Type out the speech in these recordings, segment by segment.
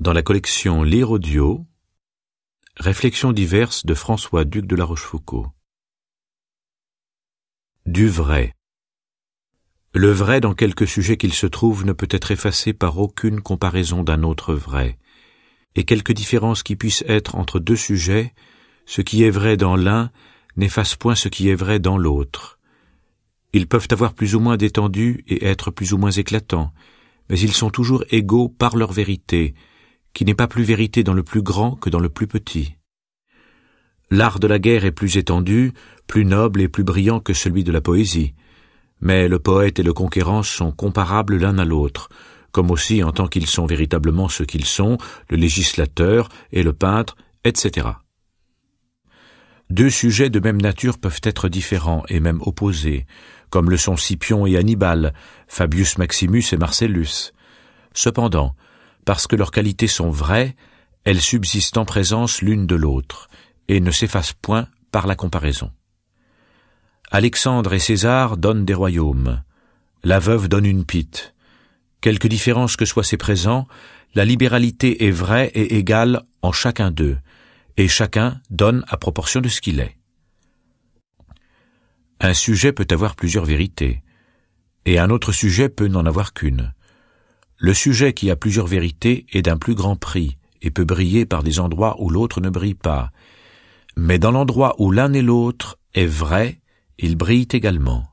dans la collection Lire audio, Réflexions diverses de François Duc de la Rochefoucauld. Du vrai. Le vrai dans quelque sujet qu'il se trouve ne peut être effacé par aucune comparaison d'un autre vrai, et quelque différence qui puisse être entre deux sujets, ce qui est vrai dans l'un n'efface point ce qui est vrai dans l'autre. Ils peuvent avoir plus ou moins d'étendue et être plus ou moins éclatants, mais ils sont toujours égaux par leur vérité, qui n'est pas plus vérité dans le plus grand que dans le plus petit. L'art de la guerre est plus étendu, plus noble et plus brillant que celui de la poésie, mais le poète et le conquérant sont comparables l'un à l'autre, comme aussi en tant qu'ils sont véritablement ce qu'ils sont, le législateur et le peintre, etc. Deux sujets de même nature peuvent être différents et même opposés, comme le sont Scipion et Hannibal, Fabius Maximus et Marcellus. Cependant, parce que leurs qualités sont vraies, elles subsistent en présence l'une de l'autre, et ne s'effacent point par la comparaison. Alexandre et César donnent des royaumes, la veuve donne une pite. Quelque différence que soient ces présents, la libéralité est vraie et égale en chacun d'eux, et chacun donne à proportion de ce qu'il est. Un sujet peut avoir plusieurs vérités, et un autre sujet peut n'en avoir qu'une. Le sujet qui a plusieurs vérités est d'un plus grand prix, et peut briller par des endroits où l'autre ne brille pas. Mais dans l'endroit où l'un et l'autre est vrai, il brille également.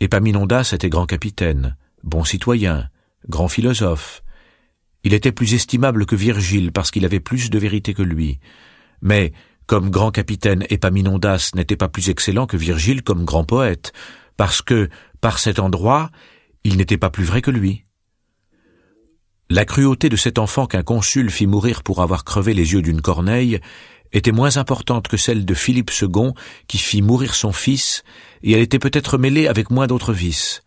Épaminondas était grand capitaine, bon citoyen, grand philosophe. Il était plus estimable que Virgile parce qu'il avait plus de vérité que lui. Mais, comme grand capitaine Épaminondas n'était pas plus excellent que Virgile comme grand poète, parce que, par cet endroit, il n'était pas plus vrai que lui. La cruauté de cet enfant qu'un consul fit mourir pour avoir crevé les yeux d'une corneille était moins importante que celle de Philippe II qui fit mourir son fils, et elle était peut-être mêlée avec moins d'autres vices.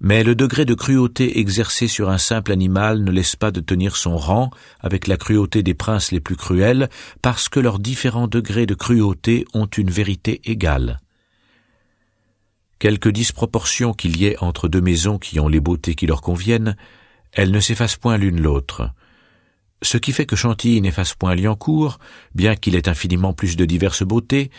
Mais le degré de cruauté exercé sur un simple animal ne laisse pas de tenir son rang avec la cruauté des princes les plus cruels, parce que leurs différents degrés de cruauté ont une vérité égale quelques disproportion qu'il y ait entre deux maisons qui ont les beautés qui leur conviennent, elles ne s'effacent point l'une l'autre. Ce qui fait que Chantilly n'efface point Liancourt, bien qu'il ait infiniment plus de diverses beautés,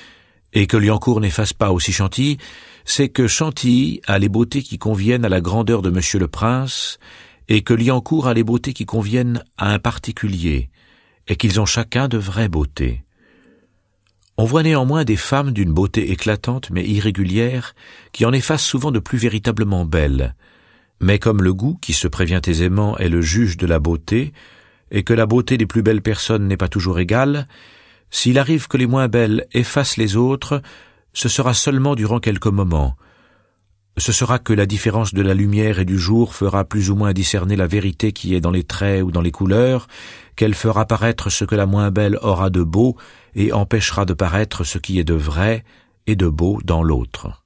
et que Liancourt n'efface pas aussi Chantilly, c'est que Chantilly a les beautés qui conviennent à la grandeur de Monsieur le Prince, et que Liancourt a les beautés qui conviennent à un particulier, et qu'ils ont chacun de vraies beautés. On voit néanmoins des femmes d'une beauté éclatante mais irrégulière, qui en effacent souvent de plus véritablement belles. Mais comme le goût, qui se prévient aisément, est le juge de la beauté, et que la beauté des plus belles personnes n'est pas toujours égale, s'il arrive que les moins belles effacent les autres, ce sera seulement durant quelques moments, ce sera que la différence de la lumière et du jour fera plus ou moins discerner la vérité qui est dans les traits ou dans les couleurs, qu'elle fera paraître ce que la moins belle aura de beau, et empêchera de paraître ce qui est de vrai et de beau dans l'autre.